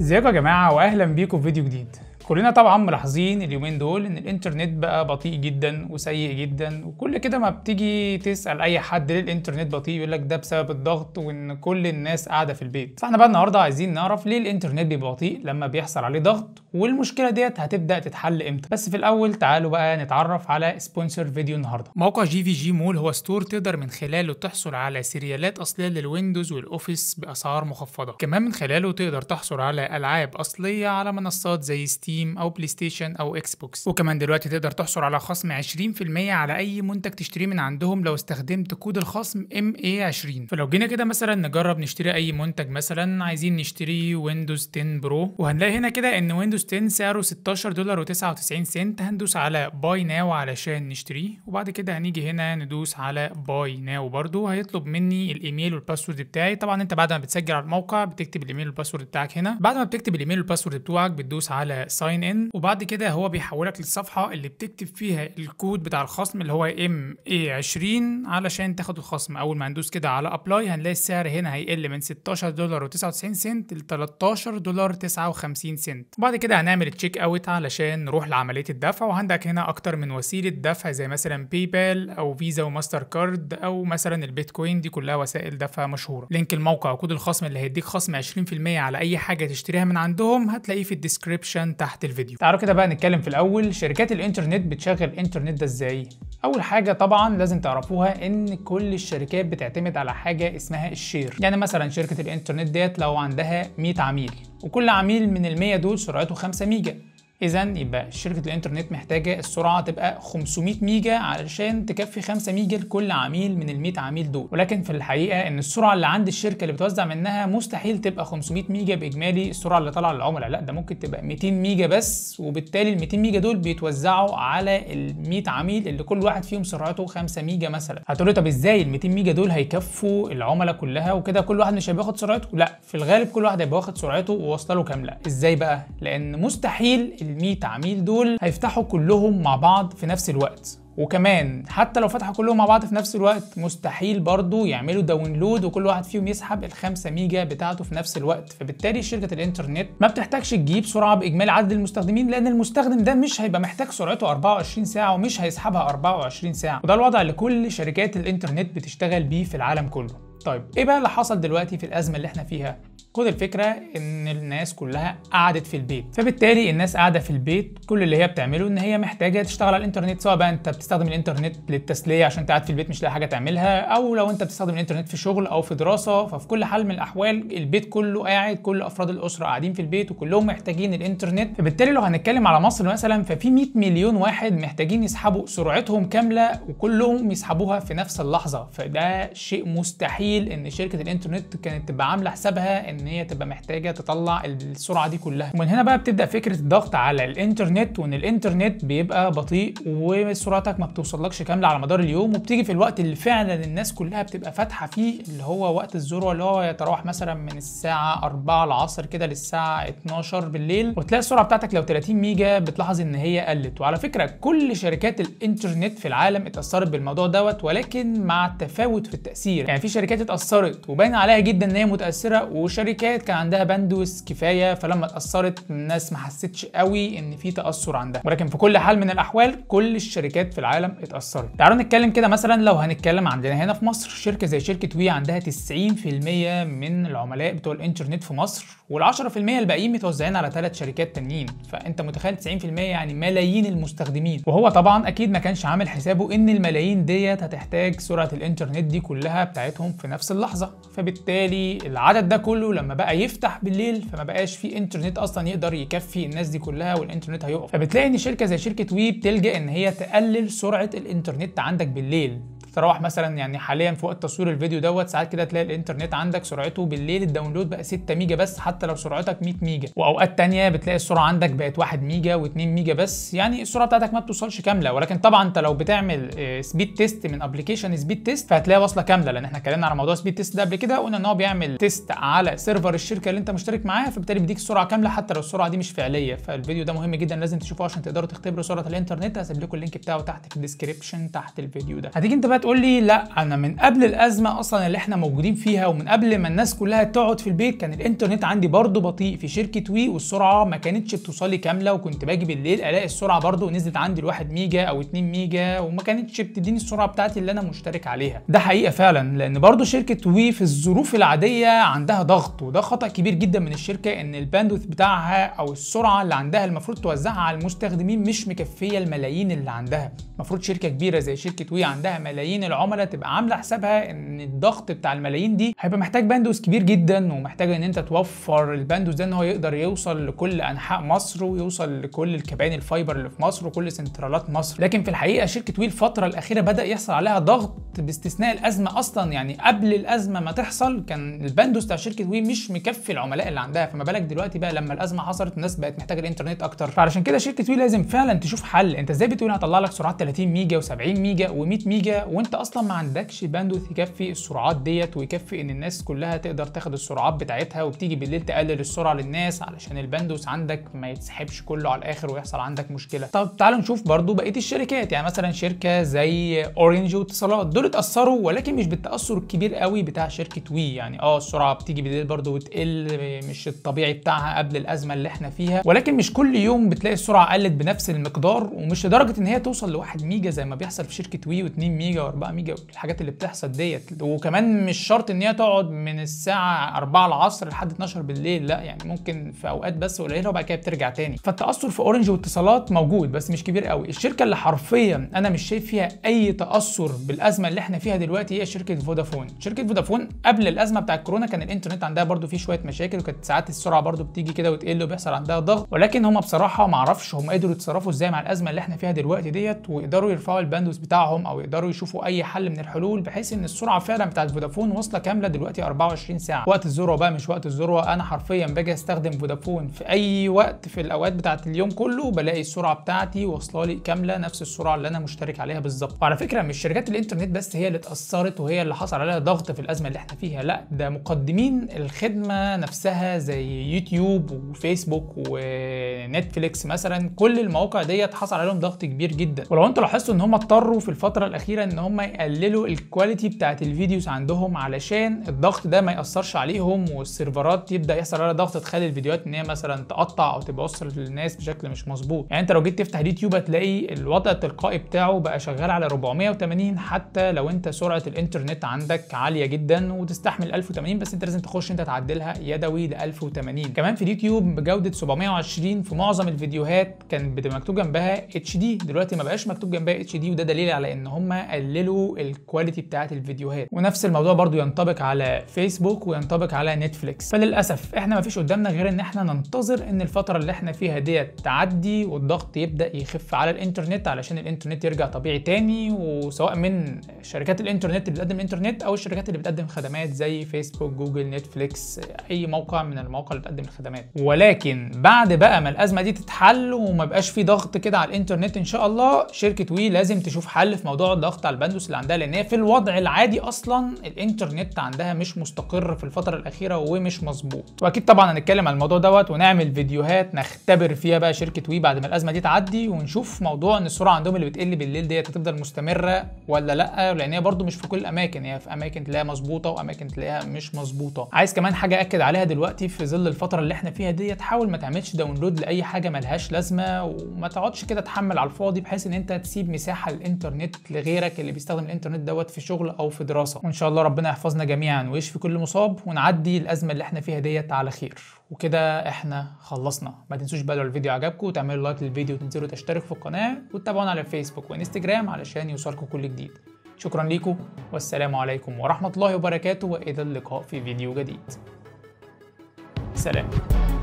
ازيكم يا جماعه واهلا بيكم في فيديو جديد كلنا طبعا ملاحظين اليومين دول ان الانترنت بقى بطيء جدا وسيء جدا وكل كده ما بتيجي تسال اي حد ليه الانترنت بطيء يقول لك ده بسبب الضغط وان كل الناس قاعده في البيت فاحنا بقى النهارده عايزين نعرف ليه الانترنت بيبقى بطيء لما بيحصل عليه ضغط والمشكله ديت هتبدا تتحل امتى بس في الاول تعالوا بقى نتعرف على سبونسر فيديو النهارده موقع جي في جي مول هو ستور تقدر من خلاله تحصل على سيريالات اصليه للويندوز والاوفيس باسعار مخفضه كمان من خلاله تقدر تحصل على العاب اصليه على منصات زي ستيم ستيم او بلاي ستيشن او اكس بوكس وكمان دلوقتي تقدر تحصل على خصم 20% على اي منتج تشتريه من عندهم لو استخدمت كود الخصم MA20 فلو جينا كده مثلا نجرب نشتري اي منتج مثلا عايزين نشتري ويندوز 10 برو وهنلاقي هنا كده ان ويندوز 10 سعره 16 دولار و99 سنت هندوس على باي ناو علشان نشتريه وبعد كده هنيجي هنا ندوس على باي ناو برضو هيطلب مني الايميل والباسورد بتاعي طبعا انت بعد ما بتسجل على الموقع بتكتب الايميل والباسورد بتاعك هنا بعد ما بتكتب الايميل والباسورد بتوعك بتدوس على ساين ان وبعد كده هو بيحولك للصفحه اللي بتكتب فيها الكود بتاع الخصم اللي هو ام اي 20 علشان تاخد الخصم اول ما هندوس كده على ابلاي هنلاقي السعر هنا هيقل من 16 دولار و99 سنت ل 13 دولار 59 سنت وبعد كده هنعمل تشيك اوت علشان نروح لعمليه الدفع وعندك هنا اكتر من وسيله دفع زي مثلا باي بال او فيزا وماستر كارد او مثلا البيتكوين دي كلها وسائل دفع مشهوره لينك الموقع وكود الخصم اللي هيديك خصم 20% على اي حاجه تشتريها من عندهم هتلاقيه في الديسكريبشن تحت تحت الفيديو تعالوا كده بقى نتكلم في الاول شركات الانترنت بتشغل الانترنت ده ازاي اول حاجه طبعا لازم تعرفوها ان كل الشركات بتعتمد على حاجه اسمها الشير يعني مثلا شركه الانترنت ديت لو عندها 100 عميل وكل عميل من ال 100 دول سرعته 5 ميجا اذا يبقى شركه الانترنت محتاجه السرعه تبقى 500 ميجا علشان تكفي 5 ميجا لكل عميل من ال 100 عميل دول ولكن في الحقيقه ان السرعه اللي عند الشركه اللي بتوزع منها مستحيل تبقى 500 ميجا باجمالي السرعه اللي طالعه للعملاء لا ده ممكن تبقى 200 ميجا بس وبالتالي ال 200 ميجا دول بيتوزعوا على ال 100 عميل اللي كل واحد فيهم سرعته 5 ميجا مثلا هتقولي طب ازاي ال 200 ميجا دول هيكفوا العملاء كلها وكده كل واحد مش هيبقى سرعته لا في الغالب كل واحد هيبقى واخد سرعته وواصله كامله ازاي بقى لان مستحيل ال 100 عميل دول هيفتحوا كلهم مع بعض في نفس الوقت وكمان حتى لو فتحوا كلهم مع بعض في نفس الوقت مستحيل برضو يعملوا داونلود وكل واحد فيهم يسحب ال 5 ميجا بتاعته في نفس الوقت فبالتالي شركه الانترنت ما بتحتاجش تجيب سرعه باجمالي عدد المستخدمين لان المستخدم ده مش هيبقى محتاج سرعته 24 ساعه ومش هيسحبها 24 ساعه وده الوضع اللي كل شركات الانترنت بتشتغل بيه في العالم كله طيب ايه بقى اللي حصل دلوقتي في الازمه اللي احنا فيها خد الفكره ان الناس كلها قعدت في البيت فبالتالي الناس قاعده في البيت كل اللي هي بتعمله ان هي محتاجه تشتغل على الانترنت سواء بقى انت بتستخدم الانترنت للتسليه عشان انت قاعد في البيت مش لاقي حاجه تعملها او لو انت بتستخدم الانترنت في شغل او في دراسه ففي كل حال من الاحوال البيت كله قاعد كل افراد الاسره قاعدين في البيت وكلهم محتاجين الانترنت فبالتالي لو هنتكلم على مصر مثلا ففي 100 مليون واحد محتاجين يسحبوا سرعتهم كامله وكلهم يسحبوها في نفس اللحظه فده شيء مستحيل مستحيل ان شركه الانترنت كانت تبقى عامله حسابها ان هي تبقى محتاجه تطلع السرعه دي كلها ومن هنا بقى بتبدا فكره الضغط على الانترنت وان الانترنت بيبقى بطيء وسرعتك ما بتوصلكش كامله على مدار اليوم وبتيجي في الوقت اللي فعلا الناس كلها بتبقى فاتحه فيه اللي هو وقت الذروه اللي هو يتراوح مثلا من الساعه 4 العصر كده للساعه 12 بالليل وتلاقي السرعه بتاعتك لو 30 ميجا بتلاحظ ان هي قلت وعلى فكره كل شركات الانترنت في العالم اتاثرت بالموضوع دوت ولكن مع التفاوت في التاثير يعني في شركات الشركات اتأثرت وباين عليها جدا ان هي متأثرة وشركات كان عندها بندوس كفاية فلما اتأثرت الناس ما حستش قوي ان في تأثر عندها ولكن في كل حال من الاحوال كل الشركات في العالم اتأثرت تعالوا نتكلم كده مثلا لو هنتكلم عندنا هنا في مصر شركة زي شركة وي عندها 90% من العملاء بتوع الانترنت في مصر وال10% الباقيين متوزعين على ثلاث شركات تانيين فانت متخيل 90% يعني ملايين المستخدمين وهو طبعا اكيد ما كانش عامل حسابه ان الملايين ديت هتحتاج سرعة الانترنت دي كلها بتاعتهم في نفس اللحظه فبالتالي العدد ده كله لما بقى يفتح بالليل فما بقاش في انترنت اصلا يقدر يكفي الناس دي كلها والانترنت هيقف فبتلاقي ان شركه زي شركه ويب تلجأ ان هي تقلل سرعه الانترنت عندك بالليل تروح مثلا يعني حاليا في وقت تصوير الفيديو دوت ساعات كده تلاقي الانترنت عندك سرعته بالليل الداونلود بقى 6 ميجا بس حتى لو سرعتك 100 ميجا واوقات تانية بتلاقي السرعه عندك بقت 1 ميجا و2 ميجا بس يعني السرعه بتاعتك ما بتوصلش كامله ولكن طبعا انت لو بتعمل سبيد آه، تيست من ابلكيشن سبيد تيست فهتلاقيها واصله كامله لان احنا اتكلمنا على موضوع سبيد تيست ده قبل كده وقلنا ان هو بيعمل تيست على سيرفر الشركه اللي انت مشترك معاها فبالتالي بيديك السرعه كامله حتى لو السرعه دي مش فعليه فالفيديو ده مهم جدا لازم تشوفه عشان تقدروا تختبروا سرعه الانترنت هسيب لكم اللينك بتاعه تحت في الديسكربشن تحت الفيديو ده هتيجي انت بقى تقول لي لا انا من قبل الازمه اصلا اللي احنا موجودين فيها ومن قبل ما الناس كلها تقعد في البيت كان الانترنت عندي برضه بطيء في شركه وي والسرعه ما كانتش بتوصل لي كامله وكنت باجي بالليل الاقي السرعه برضه نزلت عندي لواحد ميجا او 2 ميجا وما كانتش بتديني السرعه بتاعتي اللي انا مشترك عليها ده حقيقه فعلا لان برضه شركه وي في الظروف العاديه عندها ضغط وده خطا كبير جدا من الشركه ان الباندوث بتاعها او السرعه اللي عندها المفروض توزعها على المستخدمين مش مكفيه الملايين اللي عندها المفروض شركه كبيره زي شركه وي عندها ملايين ملايين العملاء تبقى عامله حسابها ان الضغط بتاع الملايين دي هيبقى محتاج باندوس كبير جدا ومحتاج ان انت توفر الباندوس ده ان هو يقدر يوصل لكل انحاء مصر ويوصل لكل الكباني الفايبر اللي في مصر وكل سنترالات مصر لكن في الحقيقه شركه ويل الفتره الاخيره بدا يحصل عليها ضغط باستثناء الازمه اصلا يعني قبل الازمه ما تحصل كان الباندوس بتاع شركه وي مش مكفي العملاء اللي عندها فما بالك دلوقتي بقى لما الازمه حصلت الناس بقت محتاجه الانترنت اكتر فعلشان كده شركه وي لازم فعلا تشوف حل انت ازاي بتقول هطلع لك سرعات 30 ميجا و70 ميجا و100 ميجا وانت اصلا ما عندكش باندوث يكفي السرعات ديت ويكفي ان الناس كلها تقدر تاخد السرعات بتاعتها وبتيجي بالليل تقلل السرعه للناس علشان الباندوث عندك ما يتسحبش كله على الاخر ويحصل عندك مشكله طب تعالوا نشوف برضو بقيه الشركات يعني مثلا شركه زي اورنج واتصالات دول اتاثروا ولكن مش بالتاثر الكبير قوي بتاع شركه وي يعني اه السرعه بتيجي بالليل برضو وتقل مش الطبيعي بتاعها قبل الازمه اللي احنا فيها ولكن مش كل يوم بتلاقي السرعه قلت بنفس المقدار ومش لدرجه ان هي توصل لواحد ميجا زي ما بيحصل في شركه وي و2 ميجا ميجا بقى 4 ميجا الحاجات اللي بتحصل ديت وكمان مش شرط ان هي تقعد من الساعه 4 العصر لحد 12 بالليل لا يعني ممكن في اوقات بس قليله وبعد كده بترجع تاني فالتاثر في اورنج واتصالات موجود بس مش كبير قوي الشركه اللي حرفيا انا مش شايف فيها اي تاثر بالازمه اللي احنا فيها دلوقتي هي شركه فودافون شركه فودافون قبل الازمه بتاع الكورونا كان الانترنت عندها برده فيه شويه مشاكل وكانت ساعات السرعه برده بتيجي كده وتقل وبيحصل عندها ضغط ولكن هم بصراحه ما اعرفش هم قدروا يتصرفوا ازاي مع الازمه اللي احنا فيها دلوقتي ديت ويقدروا يرفعوا الباندوس بتاعهم او يقدروا يشوفوا يشوفوا اي حل من الحلول بحيث ان السرعه فعلا بتاعت فودافون واصله كامله دلوقتي 24 ساعه وقت الذروه بقى مش وقت الذروه انا حرفيا باجي استخدم فودافون في اي وقت في الاوقات بتاعت اليوم كله بلاقي السرعه بتاعتي واصله لي كامله نفس السرعه اللي انا مشترك عليها بالظبط وعلى فكره مش شركات الانترنت بس هي اللي اتاثرت وهي اللي حصل عليها ضغط في الازمه اللي احنا فيها لا ده مقدمين الخدمه نفسها زي يوتيوب وفيسبوك ونتفليكس مثلا كل المواقع ديت حصل عليهم ضغط كبير جدا ولو انتوا لاحظتوا ان هم اضطروا في الفتره الاخيره ان هم هم يقللوا الكواليتي بتاعت الفيديوز عندهم علشان الضغط ده ما ياثرش عليهم والسيرفرات يبدا يحصل عليها ضغط تخلي الفيديوهات ان هي مثلا تقطع او تبقى وصلت للناس بشكل مش مظبوط يعني انت لو جيت تفتح اليوتيوب هتلاقي الوضع التلقائي بتاعه بقى شغال على 480 حتى لو انت سرعه الانترنت عندك عاليه جدا وتستحمل 1080 بس انت لازم تخش انت تعدلها يدوي ل 1080 كمان في اليوتيوب بجوده 720 في معظم الفيديوهات كان بتبقى مكتوب جنبها اتش دي دلوقتي ما بقاش مكتوب جنبها اتش دي وده دليل على ان هم قللوا يقللوا الكواليتي بتاعه الفيديوهات ونفس الموضوع برضو ينطبق على فيسبوك وينطبق على نتفليكس فللاسف احنا مفيش قدامنا غير ان احنا ننتظر ان الفتره اللي احنا فيها ديت تعدي والضغط يبدا يخف على الانترنت علشان الانترنت يرجع طبيعي تاني وسواء من شركات الانترنت اللي بتقدم انترنت او الشركات اللي بتقدم خدمات زي فيسبوك جوجل نتفليكس اي موقع من المواقع اللي بتقدم الخدمات ولكن بعد بقى ما الازمه دي تتحل وما بقاش في ضغط كده على الانترنت ان شاء الله شركه وي لازم تشوف حل في موضوع الضغط على البنك الباندوس اللي عندها لان هي في الوضع العادي اصلا الانترنت عندها مش مستقر في الفتره الاخيره ومش مظبوط واكيد طبعا هنتكلم عن الموضوع دوت ونعمل فيديوهات نختبر فيها بقى شركه وي بعد ما الازمه دي تعدي ونشوف موضوع ان السرعه عندهم اللي بتقل بالليل ديت هتفضل مستمره ولا لا لان هي برده مش في كل الاماكن هي في اماكن تلاقيها مظبوطه واماكن تلاقيها مش مظبوطه عايز كمان حاجه اكد عليها دلوقتي في ظل الفتره اللي احنا فيها ديت حاول ما تعملش داونلود لاي حاجه ملهاش لازمه وما تقعدش كده تحمل على الفاضي بحيث ان انت تسيب مساحه للانترنت لغيرك اللي بيستخدم الانترنت دوت في شغل او في دراسه وان شاء الله ربنا يحفظنا جميعا ويشفي كل مصاب ونعدي الازمه اللي احنا فيها ديت على خير وكده احنا خلصنا ما تنسوش بقى لو الفيديو عجبكم وتعملوا لايك للفيديو وتنزلوا تشتركوا في القناه وتتابعونا على فيسبوك وانستجرام علشان يوصلكم كل جديد شكرا لكم والسلام عليكم ورحمه الله وبركاته والى اللقاء في فيديو جديد سلام